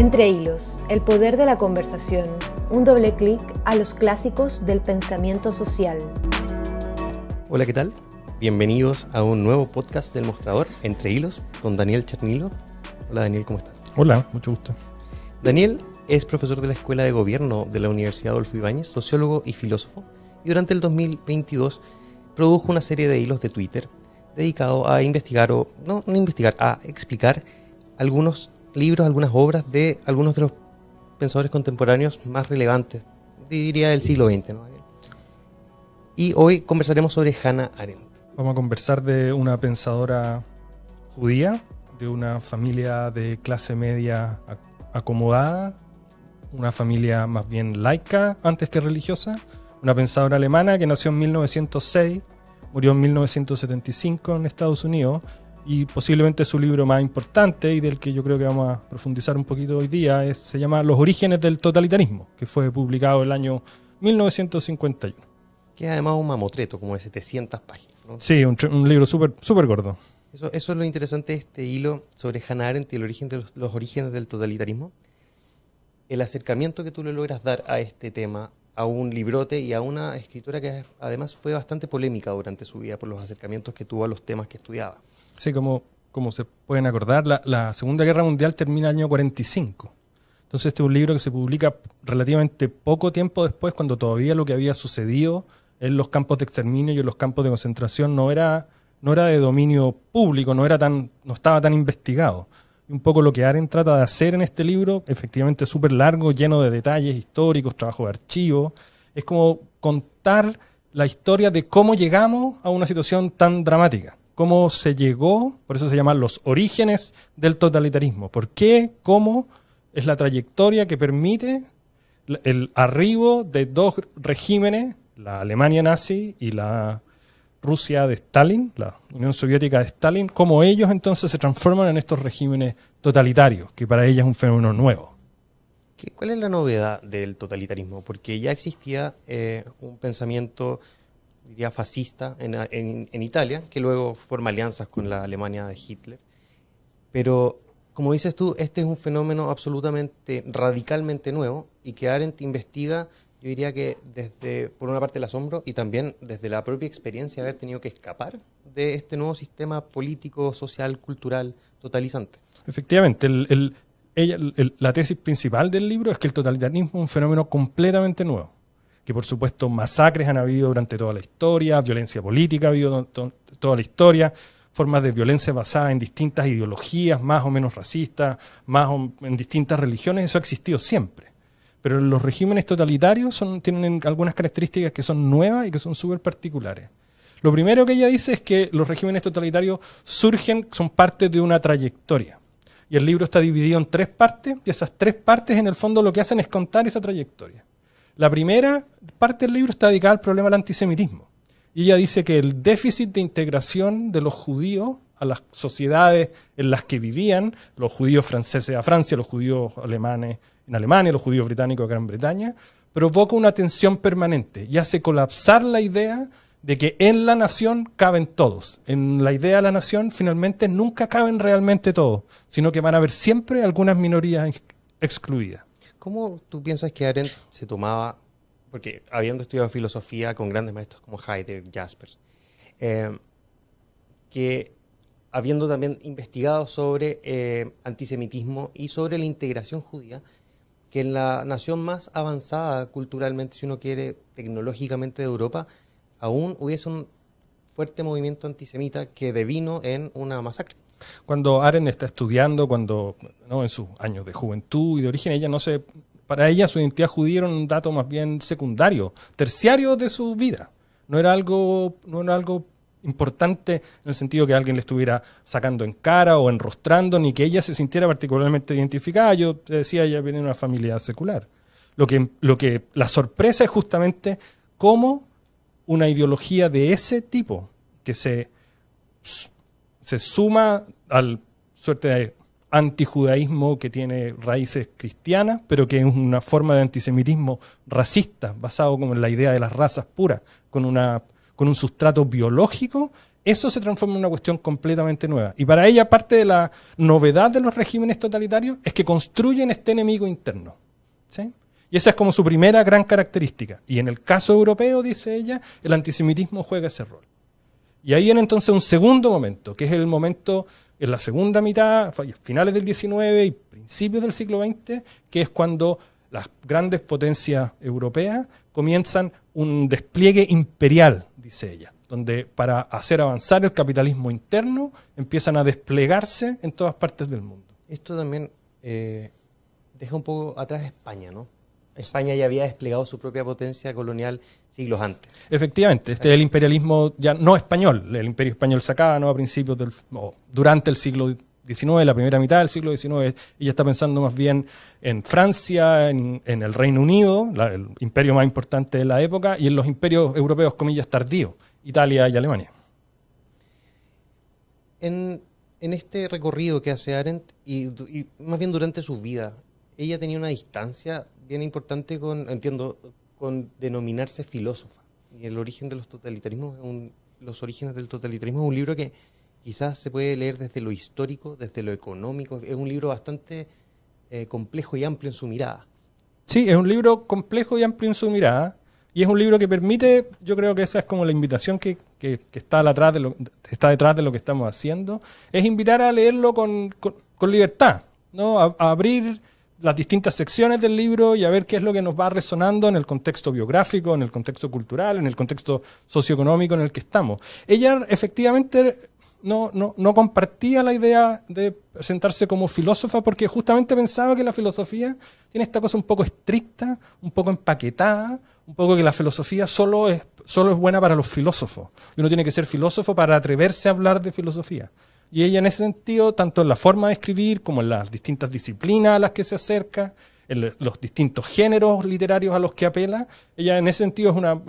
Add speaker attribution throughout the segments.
Speaker 1: Entre hilos, el poder de la conversación, un doble clic a los clásicos del pensamiento social. Hola, ¿qué tal? Bienvenidos a un nuevo podcast del Mostrador, Entre hilos, con Daniel Chernilo. Hola Daniel, ¿cómo estás?
Speaker 2: Hola, mucho gusto.
Speaker 1: Daniel es profesor de la Escuela de Gobierno de la Universidad Adolfo Ibáñez, sociólogo y filósofo, y durante el 2022 produjo una serie de hilos de Twitter dedicado a investigar o, no, no investigar, a explicar algunos libros, algunas obras de algunos de los pensadores contemporáneos más relevantes, diría del siglo XX. Y hoy conversaremos sobre Hannah
Speaker 2: Arendt. Vamos a conversar de una pensadora judía, de una familia de clase media acomodada, una familia más bien laica antes que religiosa, una pensadora alemana que nació en 1906, murió en 1975 en Estados Unidos, y posiblemente su libro más importante y del que yo creo que vamos a profundizar un poquito hoy día es, se llama Los orígenes del totalitarismo, que fue publicado el año 1951.
Speaker 1: Que es además un mamotreto, como de 700 páginas.
Speaker 2: Sí, un, libro súper super gordo.
Speaker 1: Eso, eso, es lo interesante de este hilo sobre Hannah Arendt y los, orígenes del totalitarismo. El acercamiento que tú le logras dar a este tema a un librote y a una escritura que además fue bastante polémica durante su vida por los acercamientos que tuvo a los temas que
Speaker 2: estudiaba. Sí, como, se pueden acordar, la, Segunda Guerra Mundial termina en el año 45. Entonces este es un libro que se publica relativamente poco tiempo después, cuando todavía lo que había sucedido en los campos de exterminio y en los campos de concentración no era, no era de dominio público, no, era tan, no estaba tan investigado. un poco lo que Aren trata de hacer en este libro, efectivamente súper largo, lleno de detalles históricos, trabajo de archivo, es como contar la historia de cómo llegamos a una situación tan dramática cómo se llegó, por eso se llaman los orígenes del totalitarismo. ¿Por qué? ¿Cómo? Es la trayectoria que permite el arribo de dos regímenes, la Alemania nazi y la Rusia de Stalin, la Unión Soviética de Stalin, cómo ellos entonces se transforman en estos regímenes totalitarios, que para ellos es un fenómeno nuevo.
Speaker 1: ¿Cuál es la novedad del totalitarismo? Porque ya existía eh, un pensamiento diría, fascista en, Italia, que luego forma alianzas con la Alemania de Hitler. Pero, como dices tú, este es un fenómeno
Speaker 2: absolutamente,
Speaker 1: radicalmente nuevo y que Arendt investiga yo diría que desde, por una parte, el asombro y también desde la propia experiencia de haber tenido que escapar de este nuevo sistema político, social, cultural, totalizante.
Speaker 2: Efectivamente, la tesis principal del libro es que el totalitarismo es un fenómeno completamente nuevo. Y por supuesto masacres han habido durante toda la historia, violencia política ha habido durante toda la historia, formas de violencia basadas en distintas ideologías, más o menos racistas, más en distintas religiones, eso ha existido siempre. Pero los regímenes totalitarios tienen algunas características que son nuevas y que son súper particulares. Lo primero que ella dice es que los regímenes totalitarios surgen, son parte de una trayectoria. Y el libro está dividido en tres partes, y esas tres partes en el fondo lo que hacen es contar esa trayectoria. La primera parte del libro está dedicada al problema del antisemitismo. Y ella dice que el déficit de integración de los judíos a las sociedades en las que vivían, los judíos franceses a Francia, los judíos alemanes en Alemania, los judíos británicos a Gran Bretaña, provoca una tensión permanente y hace colapsar la idea de que en la nación caben todos. En la idea de la nación finalmente nunca caben realmente todos, sino que van a haber siempre algunas minorías excluidas.
Speaker 1: ¿Cómo tú piensas que Arendt se tomaba, porque habiendo estudiado filosofía con grandes maestros como Heidegger, Jaspers, eh, que habiendo también investigado sobre eh, antisemitismo y sobre la integración judía, que en la nación más avanzada culturalmente, si uno quiere, tecnológicamente de Europa, aún hubiese un fuerte movimiento antisemita que devino en una masacre.
Speaker 2: Cuando Aren está estudiando, cuando ¿no? en sus años de juventud y de origen, ella no se, para ella su identidad judía era un dato más bien secundario, terciario de su vida. No era algo, no algo importante en el sentido que alguien le estuviera sacando en cara o enrostrando, ni que ella se sintiera particularmente identificada. Yo decía, ella viene de una familia secular. Lo que, lo que la sorpresa es justamente cómo una ideología de ese tipo, que se, se suma al suerte de antijudaísmo que tiene raíces cristianas, pero que es una forma de antisemitismo racista, basado como en la idea de las razas puras, con, una, con un sustrato biológico, eso se transforma en una cuestión completamente nueva. Y para ella parte de la novedad de los regímenes totalitarios es que construyen este enemigo interno. Y esa es como su primera gran característica. Y en el caso europeo, dice ella, el antisemitismo juega ese rol. Y ahí viene entonces un segundo momento, que es el momento en la segunda mitad, finales del 19 y principios del siglo XX, que es cuando las grandes potencias europeas comienzan un despliegue imperial, dice ella, donde para hacer avanzar el capitalismo interno empiezan a desplegarse en todas partes del mundo.
Speaker 1: Esto también eh, deja un poco atrás España, ¿no? España ya había desplegado su propia potencia colonial siglos antes.
Speaker 2: Efectivamente, este es el imperialismo ya no español, el imperio español sacaba a principios del, durante el siglo XIX, la primera mitad del siglo XIX, ella está pensando más bien en Francia, en, el Reino Unido, el imperio más importante de la época, y en los imperios europeos, comillas, tardíos, Italia y Alemania.
Speaker 1: En, este recorrido que hace Arendt, y, y más bien durante su vida, ella tenía una distancia bien importante con, entiendo, con denominarse filósofa. Y el origen de los totalitarismos, los orígenes del totalitarismo es un libro que quizás se puede leer desde lo histórico, desde lo económico. Es un libro bastante eh, complejo y amplio en su
Speaker 2: mirada. Sí, es un libro complejo y amplio en su mirada. Y es un libro que permite, yo creo que esa es como la invitación que, está, de lo, está detrás de lo que estamos haciendo, es invitar a leerlo con, libertad, ¿no? a abrir las distintas secciones del libro y a ver qué es lo que nos va resonando en el contexto biográfico, en el contexto cultural, en el contexto socioeconómico en el que estamos. Ella efectivamente no, compartía la idea de presentarse como filósofa porque justamente pensaba que la filosofía tiene esta cosa un poco estricta, un poco empaquetada, un poco que la filosofía solo es, solo es buena para los filósofos. Y uno tiene que ser filósofo para atreverse a hablar de filosofía. Y ella en ese sentido, tanto en la forma de escribir como en las distintas disciplinas a las que se acerca, en los distintos géneros literarios a los que apela, ella en ese sentido es una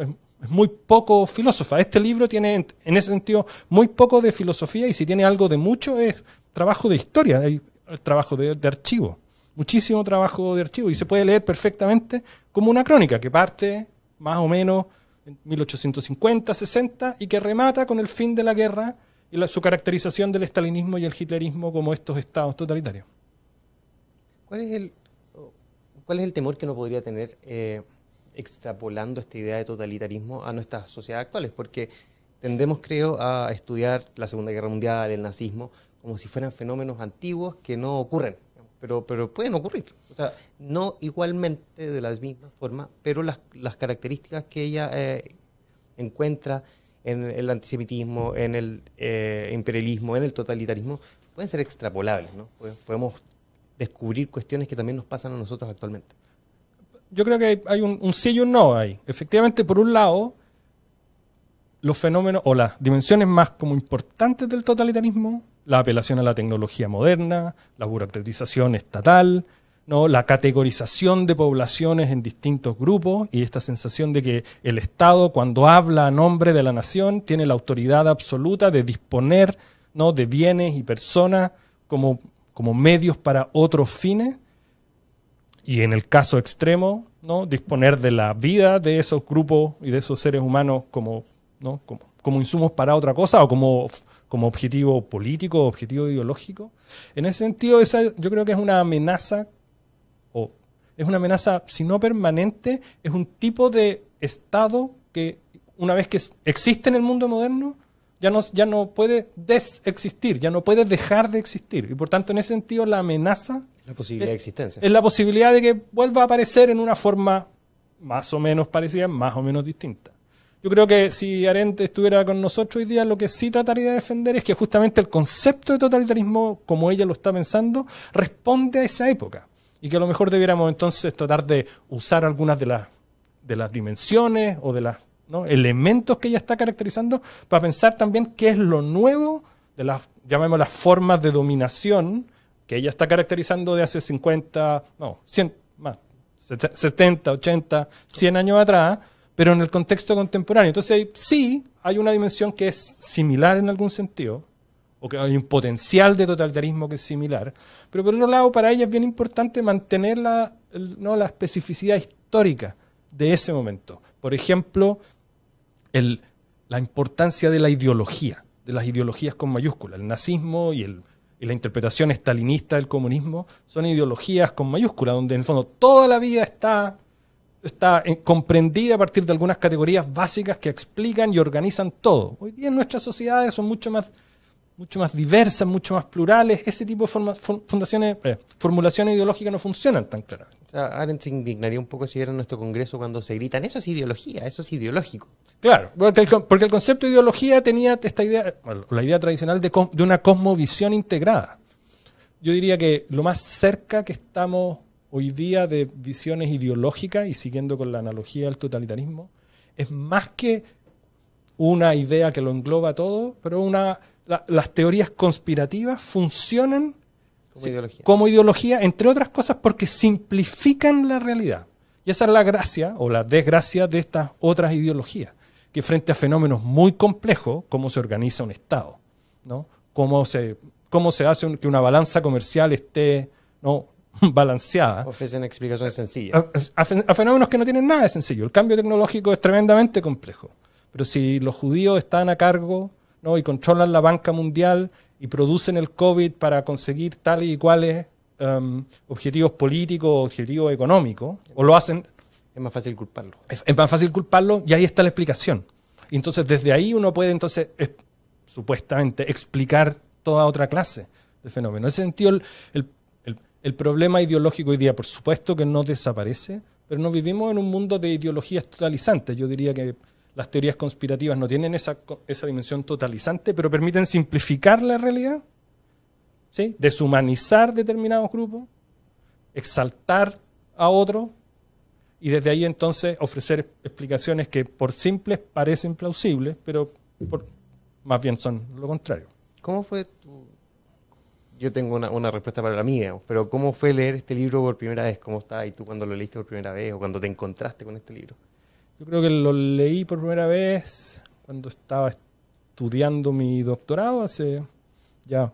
Speaker 2: muy poco filósofa. Este libro tiene en ese sentido muy poco de filosofía y si tiene algo de mucho es trabajo de historia, hay eh, trabajo de, de archivo, muchísimo trabajo de archivo y se puede leer perfectamente como una crónica que parte más o menos en 1850, 60 y que remata con el fin de la guerra y su caracterización del estalinismo y el hitlerismo como estos estados totalitarios.
Speaker 1: ¿Cuál es el, cuál es el temor que uno podría tener eh, extrapolando esta idea de totalitarismo a nuestras sociedades actuales? Porque tendemos, creo, a estudiar la Segunda Guerra Mundial, el nazismo, como si fueran fenómenos antiguos que no ocurren, pero, pero pueden ocurrir. O sea, no igualmente de la misma forma, pero las, características que ella eh, encuentra en el antisemitismo, en el eh, imperialismo, en el totalitarismo, pueden ser extrapolables, ¿no?
Speaker 2: Podemos descubrir cuestiones que también nos pasan a nosotros actualmente. Yo creo que hay un, un sí y un no ahí. Efectivamente, por un lado, los fenómenos o las dimensiones más como importantes del totalitarismo, la apelación a la tecnología moderna, la burocratización estatal, la categorización de poblaciones en distintos grupos y esta sensación de que el Estado, cuando habla a nombre de la nación, tiene la autoridad absoluta de disponer ¿no? de bienes y personas como, como medios para otros fines. Y en el caso extremo, ¿no? disponer de la vida de esos grupos y de esos seres humanos como, insumos para otra cosa o como como objetivo político, objetivo ideológico. En ese sentido, yo creo que es una amenaza es una amenaza, si no permanente, es un tipo de Estado que una vez que existe en el mundo moderno, ya no, ya no puede desexistir, ya no puede dejar de existir. Y por tanto, en ese sentido, la amenaza...
Speaker 1: La posibilidad de existencia. Es
Speaker 2: la posibilidad de que vuelva a aparecer en una forma más o menos parecida, más o menos distinta. Yo creo que si Arendt estuviera con nosotros hoy día, lo que sí trataría de defender es que justamente el concepto de totalitarismo, como ella lo está pensando, responde a esa época y que a lo mejor debiéramos entonces tratar de usar algunas de las, de las dimensiones o de los elementos que ella está caracterizando para pensar también qué es lo nuevo de las, llamemos las formas de dominación que ella está caracterizando de hace 50, no, 100, más, 70, 80, 100 años atrás, pero en el contexto contemporáneo. Entonces sí hay una dimensión que es similar en algún sentido, o que hay un potencial de totalitarismo que es similar. Pero por otro lado, para ella es bien importante mantener la, especificidad histórica de ese momento. Por ejemplo, la importancia de la ideología, de las ideologías con mayúsculas. El nazismo y, la interpretación estalinista del comunismo son ideologías con mayúsculas, donde en el fondo toda la vida está está eh, comprendida a partir de algunas categorías básicas que explican y organizan todo. Hoy día en nuestras sociedades son mucho más mucho más diversas, mucho más plurales, ese tipo de forma, fundaciones, eh, formulaciones ideológicas no funcionan tan claramente.
Speaker 1: O se indignaría un poco si viera en nuestro Congreso cuando se gritan, eso es ideología, eso es ideológico.
Speaker 2: Claro, porque el, concepto de ideología tenía esta idea, la idea tradicional de, de una cosmovisión integrada. Yo diría que lo más cerca que estamos hoy día de visiones ideológicas, y siguiendo con la analogía del totalitarismo, es más que una idea que lo engloba todo, pero una las teorías conspirativas funcionan como, ideología. entre otras cosas porque simplifican la realidad. Y esa es la gracia o la desgracia de estas otras ideologías, que frente a fenómenos muy complejos, cómo se organiza un Estado, ¿no? cómo, se, cómo se hace que una balanza comercial esté ¿no? balanceada. Ofrecen explicaciones sencillas. a, fenómenos que no tienen nada de sencillo. El cambio tecnológico es tremendamente complejo. Pero si los judíos están a cargo ¿no? y controlan la banca mundial y producen el COVID para conseguir tales y cuales em, objetivos políticos, objetivos económicos, o lo hacen... Es más fácil culparlo. Es, más fácil culparlo y ahí está la explicación. Entonces, desde ahí uno puede entonces, supuestamente, explicar toda otra clase de fenómenos. En ese sentido, el, problema ideológico hoy día, por supuesto que no desaparece, pero no vivimos en un mundo de ideologías totalizantes. Yo diría que las teorías conspirativas no tienen esa, esa dimensión totalizante, pero permiten simplificar la realidad, ¿sí? deshumanizar determinados grupos, exaltar a otros, y desde ahí entonces ofrecer explicaciones que por simples parecen plausibles, pero por, más bien son lo contrario. ¿Cómo fue
Speaker 1: Yo tengo una, respuesta para la mía, pero ¿cómo fue leer este libro por primera vez? ¿Cómo y tú cuando lo leíste por primera vez o cuando te encontraste con este libro?
Speaker 2: Yo creo que lo leí por primera vez cuando estaba estudiando mi doctorado hace ya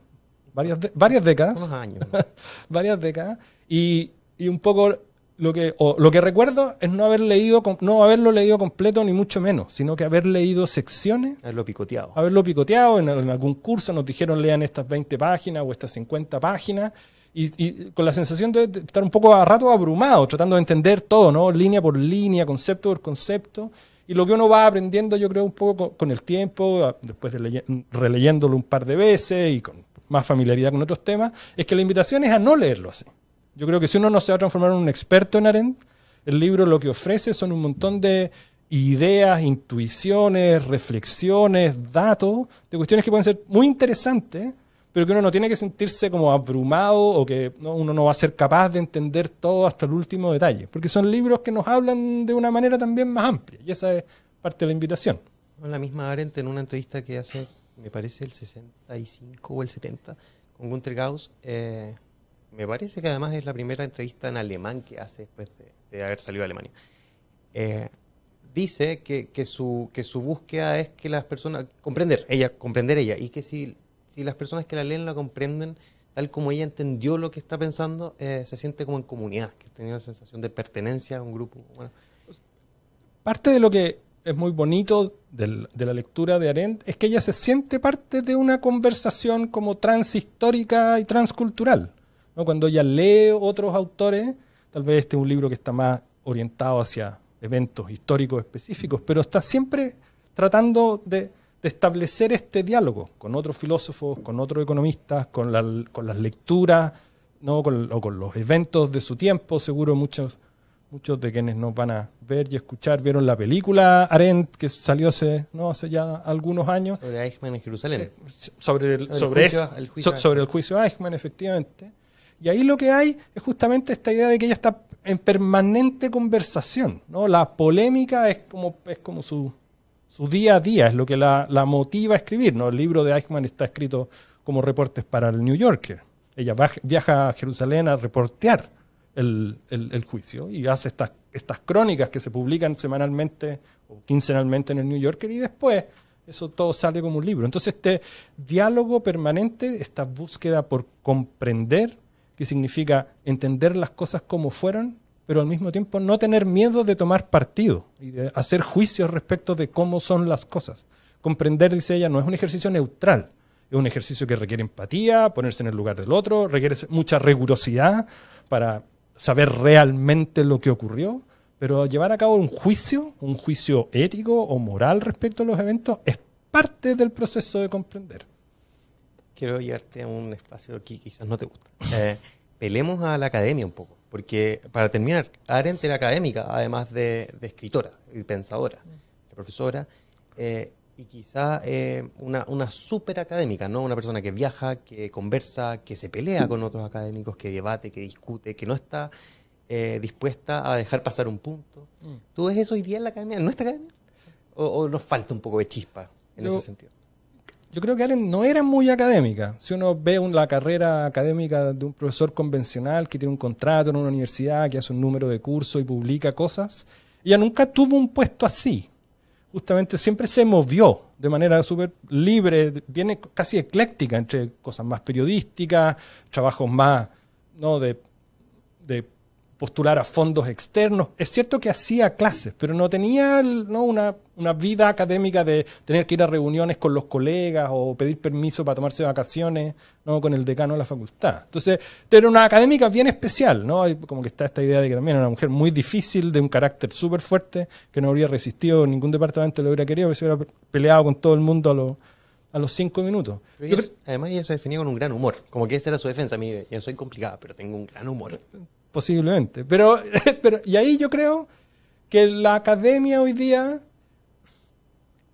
Speaker 2: varias, varias décadas. años. varias décadas. Y, un poco lo que, lo que recuerdo es no, haber leído, no haberlo leído completo, ni mucho menos, sino que haber leído secciones.
Speaker 1: Haberlo picoteado.
Speaker 2: Haberlo picoteado. En, en algún curso nos dijeron lean estas 20 páginas o estas 50 páginas y, con la sensación de, estar un poco a rato abrumado, tratando de entender todo, ¿no? Línea por línea, concepto por concepto. Y lo que uno va aprendiendo, yo creo, un poco con, el tiempo, ah, después de releyéndolo un par de veces y con más familiaridad con otros temas, es que la invitación es a no leerlo así. Yo creo que si uno no se va a transformar en un experto en Arendt, el libro lo que ofrece son un montón de ideas, intuiciones, reflexiones, datos, de cuestiones que pueden ser muy interesantes, pero que uno no tiene que sentirse como abrumado o que uno no va a ser capaz de entender todo hasta el último detalle, porque son libros que nos hablan de una manera también más amplia, y esa es parte de la invitación.
Speaker 1: la misma Arendt, en una entrevista que hace, me parece, el 65 o el 70, con Gunther Gauss, eh, me parece que además es la primera entrevista en alemán que hace después de, haber salido a Alemania. Eh, dice que, su, que su búsqueda es que las personas, comprender, ella, comprender ella, y que si y las personas que la leen la comprenden, tal como ella entendió lo que está pensando, eh, se siente como en comunidad, que tiene la sensación de pertenencia a un grupo. Bueno.
Speaker 2: Parte de lo que es muy bonito de la lectura de Arendt es que ella se siente parte de una conversación como transhistórica y transcultural. ¿no? Cuando ella lee otros autores, tal vez este es un libro que está más orientado hacia eventos históricos específicos, pero está siempre tratando de de establecer este diálogo con otros filósofos, con otros economistas, con, la, con las lecturas, ¿no? Con, o con los eventos de su tiempo. Seguro muchos, muchos de quienes nos van a ver y escuchar vieron la película Arendt que salió hace, ¿no? hace ya algunos años. Sobre Eichmann en Jerusalén. Eh, sobre, el, sobre, el juicio, sobre el juicio Eichmann, efectivamente. Y ahí lo que hay es justamente esta idea de que ella está en permanente conversación. ¿no? La polémica es como, es como su, su día a día, es lo que la, motiva a escribir. ¿no? El libro de Eichmann está escrito como reportes para el New Yorker. Ella viaja a Jerusalén a reportear el, juicio y hace estas, estas crónicas que se publican semanalmente o quincenalmente en el New Yorker y después eso todo sale como un libro. Entonces este diálogo permanente, esta búsqueda por comprender, que significa entender las cosas como fueron pero al mismo tiempo no tener miedo de tomar partido y de hacer juicios respecto de cómo son las cosas. Comprender, dice ella, no es un ejercicio neutral, es un ejercicio que requiere empatía, ponerse en el lugar del otro, requiere mucha rigurosidad para saber realmente lo que ocurrió, pero llevar a cabo un juicio, un juicio ético o moral respecto a los eventos, es parte del
Speaker 1: proceso de comprender. Quiero llevarte a un espacio aquí, quizás no te gusta. Eh, pelemos a la academia un poco. Porque, para terminar, Arendt era académica, además de, escritora y pensadora, mm. profesora, eh, y quizá eh, una, una súper académica, ¿no? Una persona que viaja, que conversa, que se pelea con otros académicos, que debate, que discute, que no está eh, dispuesta a dejar pasar un punto. Mm. ¿Tú ves eso hoy día en la academia, en nuestra academia? ¿O, nos falta un poco de chispa en ese sentido?
Speaker 2: yo creo que Allen no era muy académica. Si uno ve la carrera académica de un profesor convencional que tiene un contrato en una universidad, que hace un número de cursos y publica cosas, ella nunca tuvo un puesto así. Justamente siempre se movió de manera súper libre, viene casi ecléctica entre cosas más periodísticas, trabajos más ¿no? de, de postular a fondos externos. Es cierto que hacía clases, pero no tenía Una, vida académica de tener que ir a reuniones con los colegas o pedir permiso para tomarse vacaciones ¿no? con el decano de la facultad. Entonces, era una académica bien especial, ¿no? como que está esta idea de que también era una mujer muy difícil, de un carácter súper fuerte, que no habría resistido, ningún departamento lo hubiera querido, que se hubiera peleado con todo el mundo a los cinco minutos.
Speaker 1: además, ella se definía con un gran humor. Como que esa era su defensa. Mire, yo soy complicada,
Speaker 2: pero tengo un gran humor posiblemente. Pero, pero, y ahí yo creo que la academia hoy día,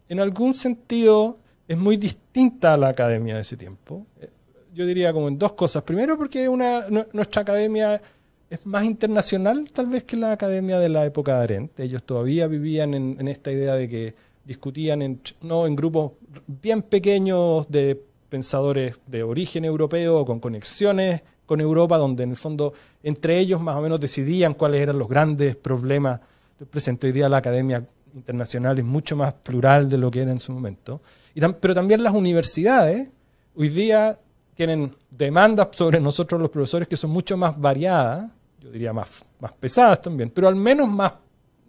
Speaker 2: en algún sentido, es muy distinta a la academia de ese tiempo. Eh, yo diría como en dos cosas. Primero porque una, nuestra academia es más internacional tal vez que la academia de la época de Arendt. Ellos todavía vivían en, en esta idea de que discutían en, no, en grupos bien pequeños de pensadores de origen europeo con conexiones en Europa, donde en el fondo entre ellos más o menos decidían cuáles eran los grandes problemas del presente. Hoy día la academia internacional es mucho más plural de lo que era en su momento. Y pero también las universidades hoy día tienen demandas sobre nosotros los profesores que son mucho más variadas, yo diría más, más pesadas también, pero al menos más,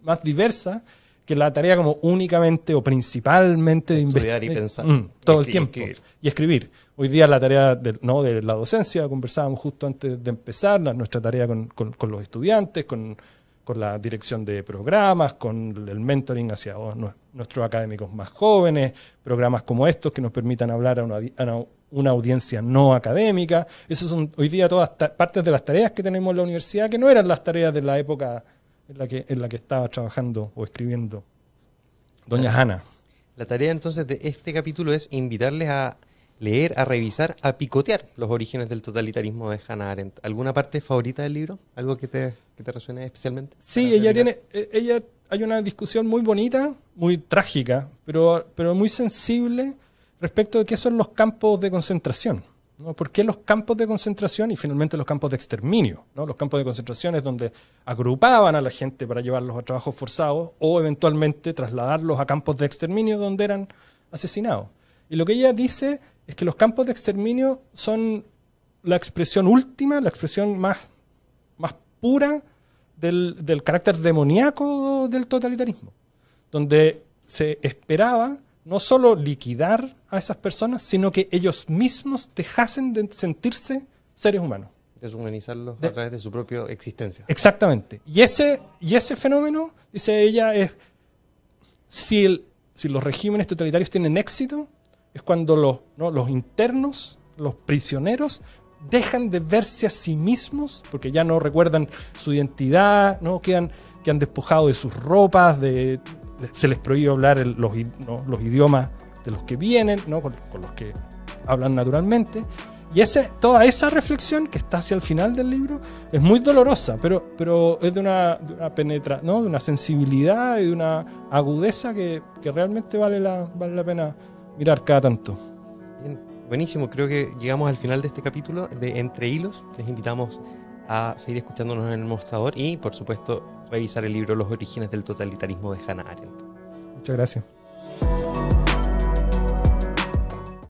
Speaker 2: más diversas que la tarea como únicamente o principalmente de investigar. y pensar. Mm, todo el tiempo. Y escribir. Hoy día la tarea de, ¿no? de la docencia, conversábamos justo antes de empezar, nuestra tarea con, los estudiantes, con, la dirección de programas, con el mentoring hacia nuestros académicos más jóvenes, programas como estos que nos permitan hablar a una, audiencia no académica. Esas son hoy día todas partes de las tareas que tenemos en la universidad, que no eran las tareas de la época en la que, en la que estaba trabajando o escribiendo Doña Hanna.
Speaker 1: La tarea entonces de este capítulo es invitarles a leer, a revisar, a picotear los orígenes del totalitarismo de Hannah Arendt. ¿Alguna parte favorita del libro? ¿Algo que te, que te resuene especialmente?
Speaker 2: Sí, ella tiene, eh, ella, hay una discusión muy bonita, muy trágica, pero, pero muy sensible respecto de qué son los campos de concentración. ¿no? ¿Por qué los campos de concentración y finalmente los campos de exterminio? ¿no? Los campos de concentración es donde agrupaban a la gente para llevarlos a trabajos forzados o eventualmente trasladarlos a campos de exterminio donde eran asesinados. Y lo que ella dice es que los campos de exterminio son la expresión última, la expresión más, pura del, carácter demoníaco del totalitarismo, donde se esperaba no solo liquidar a esas personas, sino que ellos mismos dejasen de sentirse seres humanos.
Speaker 1: Deshumanizarlos a través de su propia existencia.
Speaker 2: Exactamente. Y ese, fenómeno, dice ella, es si los regímenes totalitarios tienen éxito, es cuando los, los internos, los prisioneros, dejan de verse a sí mismos, porque ya no recuerdan su identidad, ¿no? quedan, han despojados de sus ropas, de, se les prohíbe hablar los, ¿no? los, idiomas de los que vienen, ¿no? con, los que hablan naturalmente. Y ese, toda esa reflexión que está hacia el final del libro es muy dolorosa, pero, pero es de una, penetra, de una sensibilidad y de una agudeza que, que realmente vale la, vale la pena mirar cada tanto. Bien, buenísimo, creo que llegamos al final de este capítulo de Entre Hilos. Les invitamos
Speaker 1: a seguir escuchándonos en el mostrador y, por supuesto, revisar el libro Los orígenes del
Speaker 2: totalitarismo de Hannah Arendt. Muchas gracias.